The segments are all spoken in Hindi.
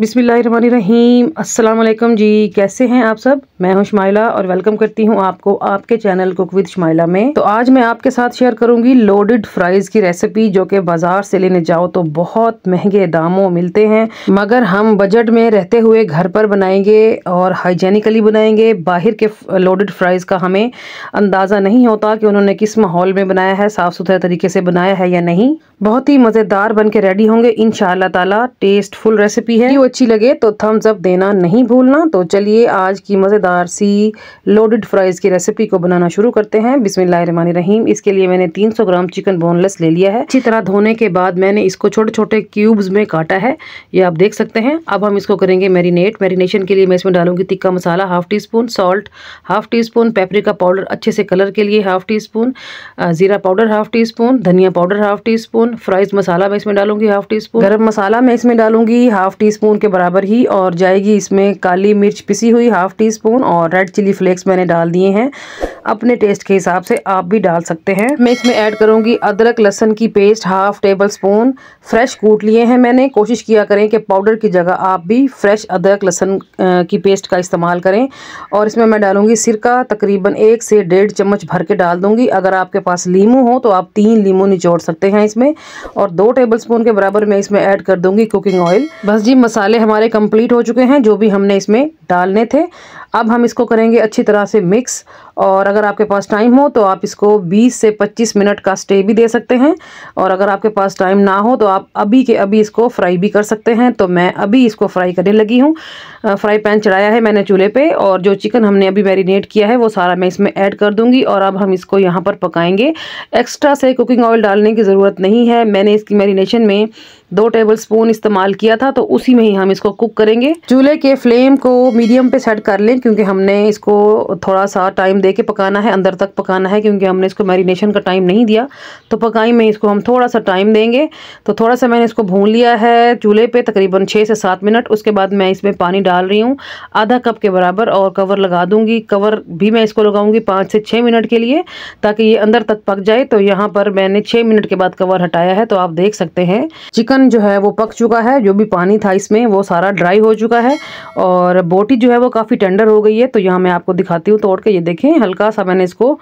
बिसमीम् अल्लाम जी कैसे हैं आप सब मैं हूं शमाइला और वेलकम करती हूं आपको आपके चैनल कुक विद शमाइला में तो आज मैं आपके साथ शेयर करूंगी लोडेड फ्राइज़ की रेसिपी जो कि बाज़ार से लेने जाओ तो बहुत महंगे दामों मिलते हैं मगर हम बजट में रहते हुए घर पर बनाएंगे और हाइजेनिकली बनाएंगे बाहर के लोडेड फ्राइज़ का हमें अंदाज़ा नहीं होता कि उन्होंने किस माहौल में बनाया है साफ़ सुथरे तरीके से बनाया है या नहीं बहुत ही मज़ेदार बन के रेडी होंगे इन शाह तेस्टफुल रेसिपी है अच्छी लगे तो थम्स अप देना नहीं भूलना तो चलिए आज की मज़ेदार सी लोडेड फ्राइज़ की रेसिपी को बनाना शुरू करते हैं बिस्मिल्लाहमान रहीम इसके लिए मैंने 300 ग्राम चिकन बोनलेस ले लिया है अच्छी तरह धोने के बाद मैंने इसको छोटे छोटे क्यूब्स में काटा है ये आप देख सकते हैं अब हम इसको करेंगे मेरीनेट मेरीनेशन के लिए मैं इसमें डालूंगी tikka masala half teaspoon salt half teaspoon paprika powder अच्छे से कलर के लिए हाफ़ टी स्पून ज़ीरा पाउडर हाफ़ टी स्पून धनिया powder half teaspoon fries masala मैं इसमें डालूंगी हाफ़ टी स्पून गर्म मसाला मैं इसमें डालूंगी हाफ़ टी स्पून स्पून के बराबर ही और जाएगी इसमें काली मिर्च पिसी हुई हाफ़ टी स्पून और रेड चिली फ्लेक्स मैंने डाल दिए हैं अपने टेस्ट के हिसाब से आप भी डाल सकते हैं मैं इसमें ऐड करूंगी अदरक लहसन की paste half tablespoon fresh कूट लिए हैं मैंने कोशिश किया करें कि पाउडर की जगह आप भी फ्रेश अदरक लहसन की पेस्ट का इस्तेमाल करें और इसमें मैं डालूंगी सिरका तकरीबन एक से डेढ़ चम्मच भर के डाल दूंगी अगर आपके पास लीमू हो तो आप तीन लीमू निचोड़ सकते हैं इसमें और दो टेबल स्पून के बराबर मैं इसमें ऐड कर दूंगी कुकिंग ऑयल बस जी मसाले मसाले हमारे कंप्लीट हो चुके हैं जो भी हमने इसमें डालने थे अब हम इसको करेंगे अच्छी तरह से मिक्स और अगर आपके पास टाइम हो तो आप इसको 20 से 25 मिनट का स्टे भी दे सकते हैं और अगर आपके पास टाइम ना हो तो आप अभी के अभी इसको फ्राई भी कर सकते हैं तो मैं अभी इसको फ्राई करने लगी हूँ फ्राई पैन चढ़ाया है मैंने चूल्हे पे और जो चिकन हमने अभी मैरिनेट किया है वो सारा मैं इसमें ऐड कर दूँगी और अब हम इसको यहाँ पर पकाएँगे एक्स्ट्रा से कुकिंग ऑयल डालने की ज़रूरत नहीं है मैंने इसकी मैरिनेशन में दो टेबल स्पून इस्तेमाल किया था तो उसी में ही हम इसको कुक करेंगे चूल्हे के फ्लेम को मीडियम पर सेट कर लें क्योंकि हमने इसको थोड़ा सा टाइम दे के पकाना है अंदर तक पकाना है क्योंकि हमने इसको मैरिनेशन का टाइम नहीं दिया तो पकाई में इसको हम थोड़ा सा टाइम देंगे तो थोड़ा सा मैंने इसको भून लिया है चूल्हे पे तकरीबन छः से सात मिनट उसके बाद मैं इसमें पानी डाल रही हूँ आधा कप के बराबर और कवर लगा दूँगी कवर भी मैं इसको लगाऊँगी पाँच से छः मिनट के लिए ताकि ये अंदर तक पक जाए तो यहाँ पर मैंने छः मिनट के बाद कवर हटाया है तो आप देख सकते हैं चिकन जो है वो पक चुका है जो भी पानी था इसमें वो सारा ड्राई हो चुका है और बोटी जो है वो काफ़ी टेंडर कलर हो गई है तो यहाँ मैं आपको दिखाती हूँ तोड़ के ये देखें हल्का सा मैंने इसको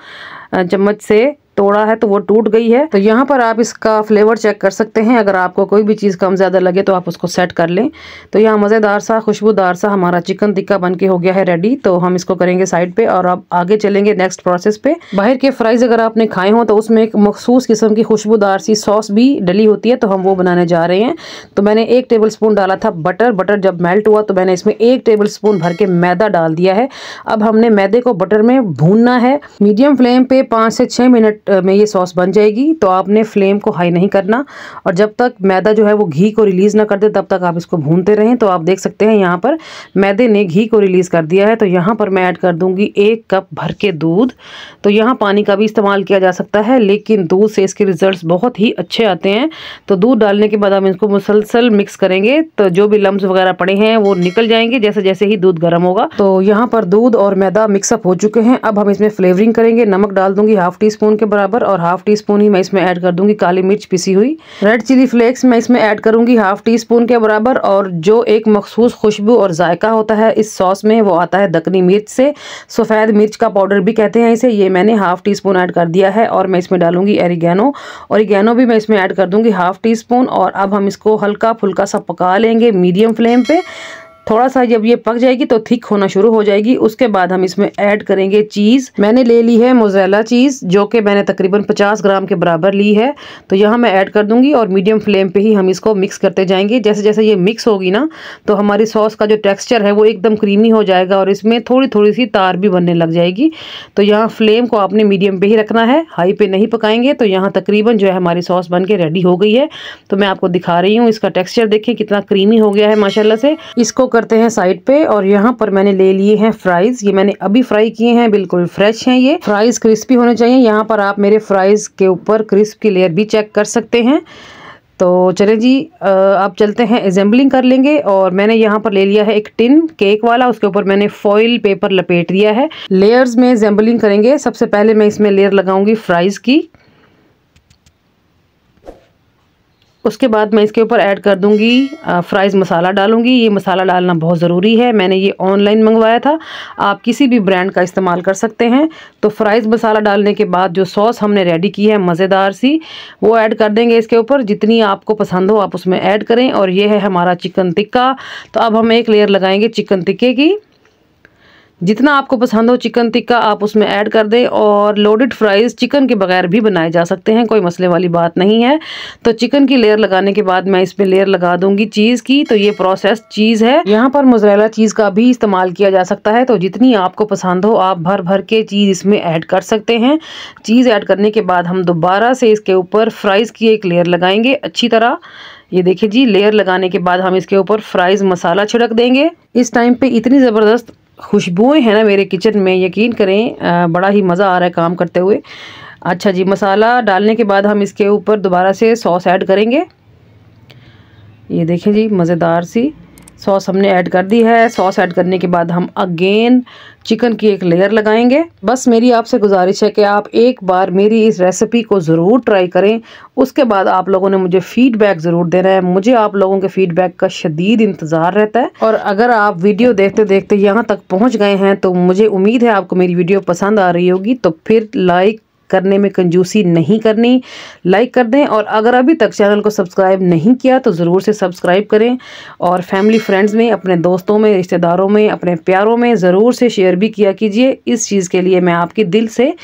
चम्मच से तोड़ा है तो वो टूट गई है तो यहाँ पर आप इसका फ्लेवर चेक कर सकते हैं अगर आपको कोई भी चीज़ कम ज़्यादा लगे तो आप उसको सेट कर लें तो यहाँ मज़ेदार सा खुशबूदार सा हमारा चिकन टिक्का बन के हो गया है रेडी तो हम इसको करेंगे साइड पे और आप आगे चलेंगे नेक्स्ट प्रोसेस पे बाहर के फ्राइज़ अगर आपने खाए हों तो उसमें एक मखसूस किस्म की खुशबूदार सी सॉस भी डली होती है तो हम वो बनाने जा रहे हैं तो मैंने एक टेबल स्पून डाला था बटर बटर जब मेल्ट हुआ तो मैंने इसमें एक टेबल स्पून भर के मैदा डाल दिया है अब हमने मैदे को बटर में भूनना है मीडियम फ्लेम पे पाँच से छः मिनट में ये सॉस बन जाएगी तो आपने फ्लेम को हाई नहीं करना और जब तक मैदा जो है वो घी को रिलीज़ ना कर दे तब तक आप इसको भूनते रहें तो आप देख सकते हैं यहाँ पर मैदे ने घी को रिलीज़ कर दिया है तो यहाँ पर मैं ऐड कर दूँगी एक कप भर के दूध तो यहाँ पानी का भी इस्तेमाल किया जा सकता है लेकिन दूध से इसके रिज़ल्ट बहुत ही अच्छे आते हैं तो दूध डालने के बाद हम इसको मुसलसल मिक्स करेंगे तो जो भी लम्ब वगैरह पड़े हैं वो निकल जाएंगे जैसे जैसे ही दूध गर्म होगा तो यहाँ पर दूध और मैदा मिक्सअप हो चुके हैं अब हम इसमें फ्लेवरिंग करेंगे नमक डाल दूंगी हाफ टी स्पून के बराबर और हाफ टी स्पून ही मैं इसमें ऐड कर दूंगी काली मिर्च पिसी हुई रेड चिली फ्लेक्स मैं इसमें ऐड करूंगी हाफ टी स्पून के बराबर और जो एक मखसूस खुशबू और जायका होता है इस सॉस में वो आता है दकनी मिर्च से सफ़ेद मिर्च का पाउडर भी कहते हैं इसे ये मैंने हाफ टी स्पून ऐड कर दिया है और मैं इसमें डालूंगी एरिगेनो औरिगेनो भी मैं इसमें ऐड कर दूंगी हाफ टी स्पून और अब हम इसको हल्का फुल्का सा पका लेंगे मीडियम फ्लेम पर थोड़ा सा जब ये पक जाएगी तो थिक होना शुरू हो जाएगी उसके बाद हम इसमें ऐड करेंगे चीज़ मैंने ले ली है मोजैला चीज़ जो कि मैंने तकरीबन 50 ग्राम के बराबर ली है तो यहाँ मैं ऐड कर दूंगी और मीडियम फ्लेम पे ही हम इसको मिक्स करते जाएंगे जैसे जैसे ये मिक्स होगी ना तो हमारी सॉस का जो टेक्स्चर है वो एकदम क्रीमी हो जाएगा और इसमें थोड़ी थोड़ी सी तार भी बनने लग जाएगी तो यहाँ फ्लेम को आपने मीडियम पर ही रखना है हाई पर नहीं पकाएंगे तो यहाँ तकरीबन जो है हमारी सॉस बन रेडी हो गई है तो मैं आपको दिखा रही हूँ इसका टेक्स्चर देखें कितना क्रीमी हो गया है माशाला से इसको करते हैं साइड पे और यहाँ पर मैंने ले लिए हैं फ्राइज ये मैंने अभी फ्राई किए हैं बिल्कुल फ्रेश हैं ये फ्राइज क्रिस्पी होने चाहिए यहाँ पर आप मेरे फ्राइज के ऊपर क्रिस्प की लेयर भी चेक कर सकते हैं तो चले जी आप चलते हैं असेंबलिंग कर लेंगे और मैंने यहाँ पर ले लिया है एक टिन केक वाला उसके ऊपर मैंने फॉइल पेपर लपेट दिया है लेयर्स में असेंबलिंग करेंगे सबसे पहले मैं इसमें लेयर लगाऊंगी फ्राइज़ की उसके बाद मैं इसके ऊपर ऐड कर दूंगी फ्राइज़ मसाला डालूंगी ये मसाला डालना बहुत ज़रूरी है मैंने ये ऑनलाइन मंगवाया था आप किसी भी ब्रांड का इस्तेमाल कर सकते हैं तो फ्राइज़ मसाला डालने के बाद जो सॉस हमने रेडी की है मज़ेदार सी वो ऐड कर देंगे इसके ऊपर जितनी आपको पसंद हो आप उसमें ऐड करें और ये है हमारा चिकन टिक्का तो अब हम एक लेयर लगाएँगे चिकन टिक्के की जितना आपको पसंद हो चिकन टिक्का आप उसमें ऐड कर दें और लोडेड फ्राइज़ चिकन के बगैर भी बनाए जा सकते हैं कोई मसले वाली बात नहीं है तो चिकन की लेयर लगाने के बाद मैं इस पर लेयर लगा दूंगी चीज़ की तो ये प्रोसेस चीज़ है यहाँ पर मोजरेला चीज़ का भी इस्तेमाल किया जा सकता है तो जितनी आपको पसंद हो आप भर भर के चीज़ इसमें ऐड कर सकते हैं चीज़ ऐड करने के बाद हम दोबारा से इसके ऊपर फ्राइज़ की एक लेयर लगाएंगे अच्छी तरह ये देखिए जी लेयर लगाने के बाद हम इसके ऊपर फ्राइज़ मसाला छिड़क देंगे इस टाइम पे इतनी ज़बरदस्त खुशबुएं हैं ना मेरे किचन में यकीन करें आ, बड़ा ही मज़ा आ रहा है काम करते हुए अच्छा जी मसाला डालने के बाद हम इसके ऊपर दोबारा से सॉस ऐड करेंगे ये देखें जी मज़ेदार सी सॉस हमने ऐड कर दी है सॉस ऐड करने के बाद हम अगेन चिकन की एक लेयर लगाएंगे बस मेरी आपसे गुजारिश है कि आप एक बार मेरी इस रेसिपी को ज़रूर ट्राई करें उसके बाद आप लोगों ने मुझे फ़ीडबैक ज़रूर देना है मुझे आप लोगों के फ़ीडबैक का शदीद इंतज़ार रहता है और अगर आप वीडियो देखते देखते यहाँ तक पहुँच गए हैं तो मुझे उम्मीद है आपको मेरी वीडियो पसंद आ रही होगी तो फिर लाइक करने में कंजूसी नहीं करनी लाइक कर दें और अगर अभी तक चैनल को सब्सक्राइब नहीं किया तो ज़रूर से सब्सक्राइब करें और फैमिली फ्रेंड्स में अपने दोस्तों में रिश्तेदारों में अपने प्यारों में ज़रूर से शेयर भी किया कीजिए इस चीज़ के लिए मैं आपकी दिल से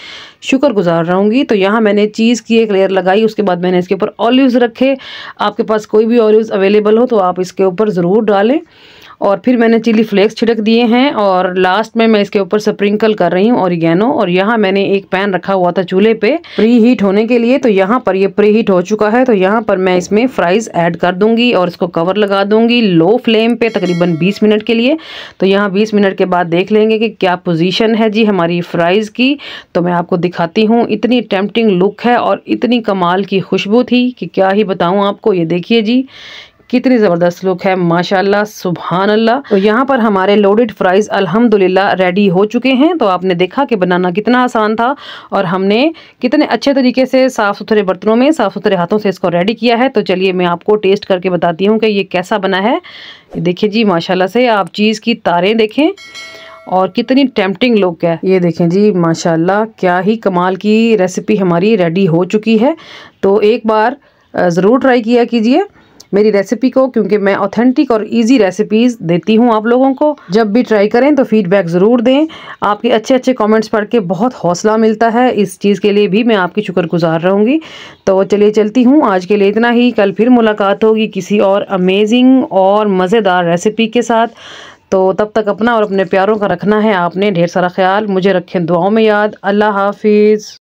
शुक्र गुजार रहूँगी तो यहाँ मैंने चीज़ की एक लेयर लगाई उसके बाद मैंने इसके ऊपर ऑलिव्स रखे आपके पास कोई भी ऑलिव्स अवेलेबल हो तो आप इसके ऊपर ज़रूर डालें और फिर मैंने चिली फ्लेक्स छिड़क दिए हैं और लास्ट में मैं इसके ऊपर स्प्रिंकल कर रही हूँ और गैनो और यहाँ मैंने एक पैन रखा हुआ था चूल्हे पे प्री हीट होने के लिए तो यहाँ पर ये प्री हीट हो चुका है तो यहाँ पर मैं इसमें फ्राइज़ ऐड कर दूंगी और इसको कवर लगा दूंगी लो फ्लेम पे तकरीबन बीस मिनट के लिए तो यहाँ बीस मिनट के बाद देख लेंगे कि क्या पोजिशन है जी हमारी फ्राइज़ की तो मैं आपको दिखाती हूँ इतनी टेम्पटिंग लुक है और इतनी कमाल की खुशबू थी कि क्या ही बताऊँ आपको ये देखिए जी कितनी ज़बरदस्त लुक है माशाल्लाह सुबहान अल्लाह तो यहाँ पर हमारे लोडेड फ्राइज़ अल्हम्दुलिल्लाह रेडी हो चुके हैं तो आपने देखा कि बनाना कितना आसान था और हमने कितने अच्छे तरीके से साफ़ सुथरे बर्तनों में साफ़ सुथरे हाथों से इसको रेडी किया है तो चलिए मैं आपको टेस्ट करके बताती हूँ कि ये कैसा बना है देखिए जी माशाल्लाह से आप चीज़ की तारें देखें और कितनी टेम्पटिंग लुक है ये देखें जी माशाल्लाह क्या ही कमाल की रेसिपी हमारी रेडी हो चुकी है तो एक बार ज़रूर ट्राई किया कीजिए मेरी रेसिपी को क्योंकि मैं ऑथेंटिक और ईजी रेसिपीज़ देती हूँ आप लोगों को जब भी ट्राई करें तो फीडबैक ज़रूर दें आपके अच्छे अच्छे कॉमेंट्स पढ़ के बहुत हौसला मिलता है इस चीज़ के लिए भी मैं आपकी शुक्रगुजार रहूँगी तो चलिए चलती हूँ आज के लिए इतना ही कल फिर मुलाकात होगी किसी और अमेजिंग और मज़ेदार रेसिपी के साथ तो तब तक अपना और अपने प्यारों का रखना है आपने ढेर सारा ख्याल मुझे रखें दुआओं में याद अल्लाह हाफिज़